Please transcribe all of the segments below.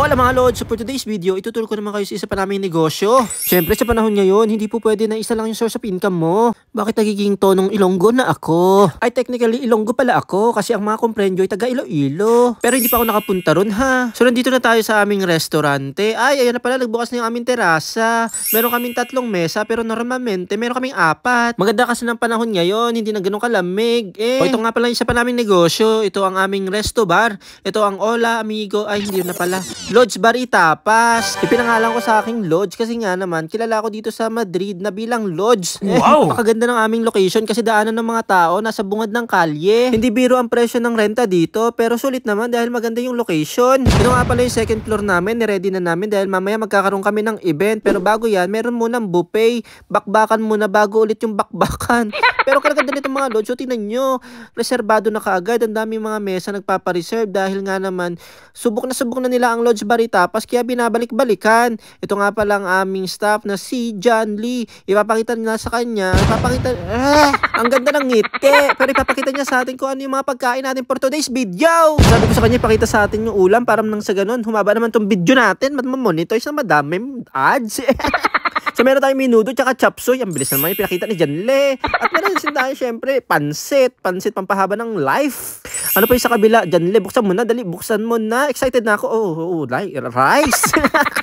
Hola mga lods, so for today's video, ituturo ko naman kayo sa isa pa naming negosyo. Siyempre sa panahon ngayon, hindi po pwede na isa lang yung source of income mo. Bakit nagiging tonong Ilonggo na ako? Ay technically Ilonggo pala ako kasi ang mga komprenyo ay taga Iloilo. Pero hindi pa ako nakapunta ron ha. So nandito na tayo sa aming restaurante. Ay, ayan na pala, nagbukas na yung aming terasa. Meron kaming tatlong mesa pero normalmente meron kaming apat. Maganda kasi ng panahon ngayon, hindi na ganun kalamig. Eh, o, ito nga pala isa pa naming negosyo. Ito ang aming resto bar. Ito ang Ola Amigo. Ay, hindi na pala. Lodge Barita, pass. Ipinangalan ko sa aking lodge kasi nga naman kilala ko dito sa Madrid na bilang lodge. Eh, wow! Pakaganda ng aming location kasi daanan ng mga tao nasa bungad ng kalye. Hindi biro ang presyo ng renta dito pero sulit naman dahil maganda yung location. Ito nga pala yung second floor namin, ready na namin dahil mamaya magkakaroon kami ng event pero bago yan meron muna ang buffet. Bakbakan muna bago ulit yung bakbakan. Pero karaganda nito mga lodge, so tingnan nyo, reserbado na kaagad. Ang dami mga mesa nagpapareserve dahil nga naman subok na subok na nila ang lodge college ba ritapas binabalik-balikan. Ito nga pa lang aming staff na si John Lee. Ipapakita na sa kanya. Ipapakita... Ah, ang ganda ng ngiti. Pero ipapakita niya sa atin kung ano yung mga pagkain natin for today's video. Sabi ko sa kanya, ipakita sa atin yung ulam para nang sa ganun. Humaba naman tong video natin. Mat-monitors na madami ads. So, meron tayong minudo, tsaka chapsoy. Ang bilis naman yung pinakita ni Janle. At meron din tayo, syempre, pansit. Pansit, pampahaba ng life. Ano pa yung sa kabila? Janle, buksan mo na. Dali, buksan mo na. Excited na ako. Oh, oh, oh like, rice.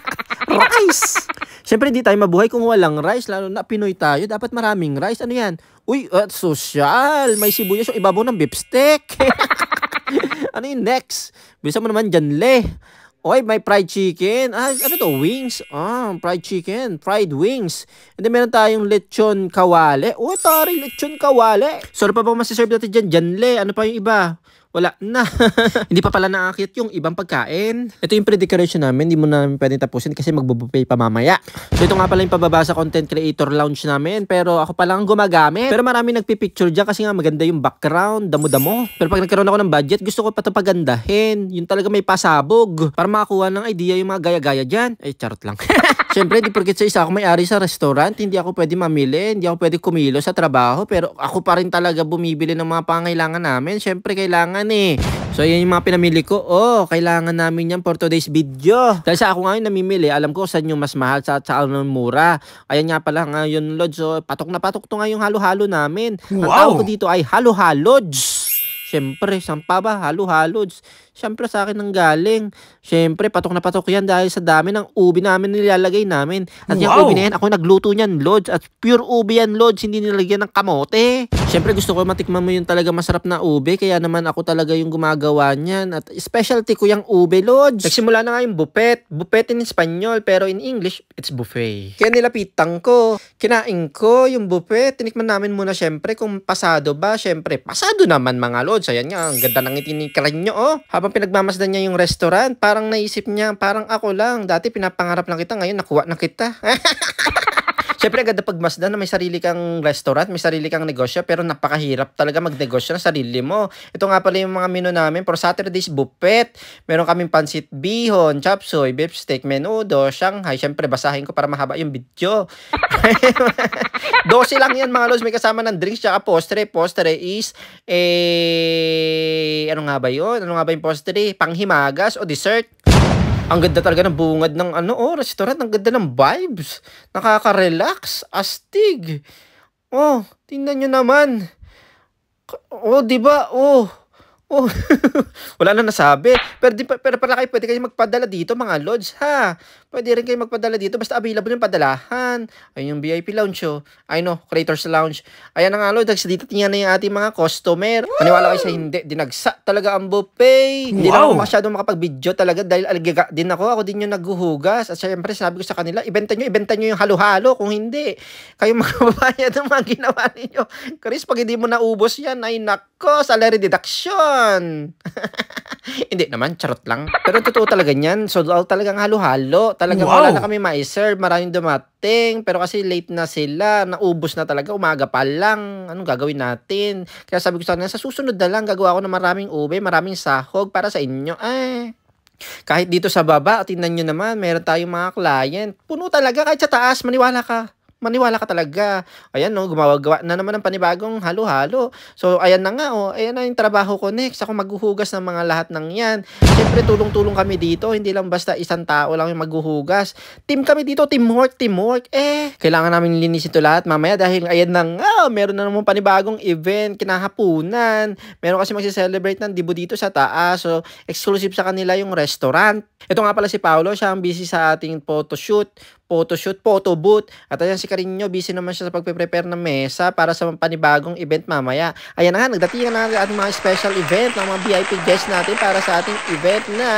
rice! Siyempre, hindi tayo mabuhay kung walang rice. Lalo na Pinoy tayo. Dapat maraming rice. Ano yan? Uy, at social. May sibuyas yung ibabaw ng beefsteak. ano yung next? Bisa mo naman Janle. Okay, may fried chicken. Ah, ano to? Wings. Ah, fried chicken. Fried wings. And then meron tayong lechon kawale. Oh, tari, lechon kawale. So, ano pa bang masiserve natin dyan? Janle. Ano pa yung iba? wala na. hindi pa pala naakyat yung ibang pagkain. Ito yung predecoration namin, hindi mo namin pwedeng tapusin kasi magbubupay pa mamaya. So ito nga pala yung pababa sa content creator lounge namin, pero ako pa lang gumagamit. Pero marami nagpi-picture diyan kasi nga maganda yung background, damo-damo. Pero pag nagkaroon ako ng budget, gusto ko pa ito pagandahin. Yung talaga may pasabog para makakuha ng idea yung mga gaya-gaya dyan. Ay, charot lang. Siyempre, di porket sa isa ako may-ari sa restaurant, hindi ako pwede mamili, hindi ako pwede kumilo sa trabaho, pero ako pa rin talaga bumibili ng mga pangailangan namin. Siyempre, kailangan eh. So, yan yung mga pinamili ko. Oh, kailangan namin yan for today's video. Dahil sa ako ngayon namimili, alam ko saan yung mas mahal sa saan ang mura. Ayan nga pala ngayon, Lods. So, patok na patok to nga yung halo-halo namin. Wow. Ang tawag ko dito ay halo-halods. Siyempre, sampa ba? Halo-halo. Siyempre sa akin ang galing. Siyempre, patok na patok yan dahil sa dami ng ubi namin nilalagay namin. At wow. yung ubi na yan, ako nagluto niyan, Lods. At pure ubi yan, Lods. Hindi nilagyan ng kamote. Siyempre, gusto ko matikman mo yung talaga masarap na ube. Kaya naman ako talaga yung gumagawa niyan. At specialty ko yung ube, Lods. Nagsimula na nga yung buffet. Buffet in Espanyol, pero in English, it's buffet. Kaya nilapitan ko. Kinain ko yung buffet. Tinikman namin muna, siyempre, kung pasado ba. Siyempre, pasado naman mga Lods. Lods. Ayan nga, ang ganda ng ngiti ni oh. Habang pinagmamasdan niya yung restaurant, parang naisip niya, parang ako lang. Dati pinapangarap lang kita, ngayon nakuha na kita. Siyempre, ganda pag Mazda na may sarili kang restaurant, may sarili kang negosyo, pero napakahirap talaga magnegosyo ng sarili mo. Ito nga pala yung mga menu namin. For Saturdays, buffet. Meron kaming pancit bihon, chop soy, beef steak, menudo, Shanghai. Siyempre, basahin ko para mahaba yung video. 12 lang yan mga lods. May kasama ng drinks tsaka postre. Postre is, eh, ano nga ba yun? Ano nga ba yung postre? Panghimagas o dessert? Ang ganda talaga ng bungad ng ano, oh, restaurant. Ang ganda ng vibes. Nakaka-relax. Astig. Oh, tingnan nyo naman. Oh, di ba? Oh, Oh, wala na nasabi. Pero, di, pero pala kayo, pwede kayo magpadala dito mga lodge, ha? Pwede rin kayo magpadala dito. Basta available yung padalahan. Ayun yung VIP lounge, oh. Ay no, Creators Lounge. Ayan na nga, lodge. Dito tingnan na yung ating mga customer. Maniwala kayo sa hindi. Dinagsa talaga ang buffet. Wow. Hindi na ako masyadong makapag-video talaga dahil algiga din ako. Ako din yung naghuhugas. At syempre, sabi ko sa kanila, ibenta nyo, ibenta nyo yung halo-halo. Kung hindi, kayo mga babayan ng mga ginawa ninyo. Chris, pag hindi mo naubos yan, ay nak Nako, salary deduction. Hindi naman, charot lang. Pero totoo talaga yan. So, oh, talagang halo-halo. Talagang wow. wala na kami ma-serve. Maraming dumating. Pero kasi late na sila. Naubos na talaga. Umaga pa lang. Anong gagawin natin? Kaya sabi ko sa kanila, sa susunod na lang, gagawa ko ng maraming ube, maraming sahog para sa inyo. Eh, kahit dito sa baba, tingnan nyo naman, meron tayong mga client. Puno talaga kahit sa taas, maniwala ka maniwala ka talaga. Ayan, no, gumagawa na naman ng panibagong halo-halo. So, ayan na nga, oh, ayan na yung trabaho ko next. Ako maghuhugas ng mga lahat ng yan. Siyempre, tulong-tulong kami dito. Hindi lang basta isang tao lang yung maghuhugas. Team kami dito, teamwork, teamwork. Eh, kailangan namin linisin ito lahat mamaya dahil ayan na nga, oh, meron na naman panibagong event, kinahapunan. Meron kasi magse-celebrate ng dibo dito sa taas. So, exclusive sa kanila yung restaurant. Ito nga pala si Paolo, siya ang busy sa ating photoshoot photoshoot, photo booth. At ayan si Carino, busy naman siya sa pagpe-prepare ng mesa para sa panibagong event mamaya. Ayan na nga, nagdating na nga ating mga special event ng mga VIP guests natin para sa ating event na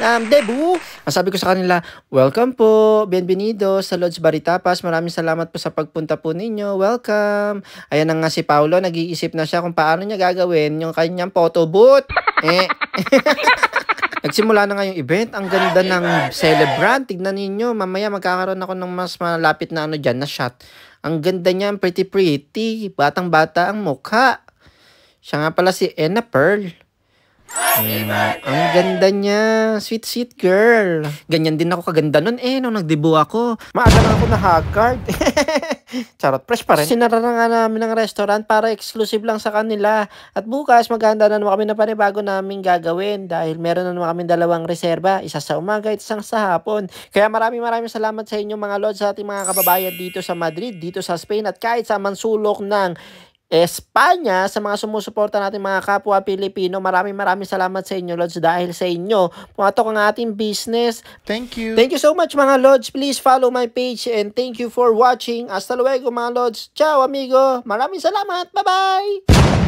um, debut. Ang sabi ko sa kanila, welcome po, bienvenido sa Lodge Baritapas. Maraming salamat po sa pagpunta po ninyo. Welcome. Ayan na nga si Paolo, nag-iisip na siya kung paano niya gagawin yung kanyang photo booth. Eh. Nagsimula na nga yung event. Ang ganda ng celebrant. Tignan ninyo, mamaya magkakaroon ako ng mas malapit na ano dyan, na shot. Ang ganda niya, pretty pretty. Batang-bata ang mukha. Siya nga pala si Anna Pearl. Um, ang ganda niya. Sweet, sweet girl. Ganyan din ako kaganda nun eh, nung nagdebu ako. Maaga na ako na hackard. Charot, fresh pa rin. Sinara na nga namin ng restaurant para exclusive lang sa kanila. At bukas, maghanda na naman kami na panibago namin gagawin dahil meron na naman kami dalawang reserba, isa sa umaga at isang sa hapon. Kaya maraming maraming salamat sa inyo mga lords sa ating mga kababayan dito sa Madrid, dito sa Spain at kahit sa mansulok ng Espanya, sa mga sumusuporta natin mga kapwa Pilipino, maraming maraming salamat sa inyo Lods dahil sa inyo pumatok ang ating business. Thank you. Thank you so much mga Lods. Please follow my page and thank you for watching. Hasta luego mga Lods. Ciao amigo. Maraming salamat. Bye-bye.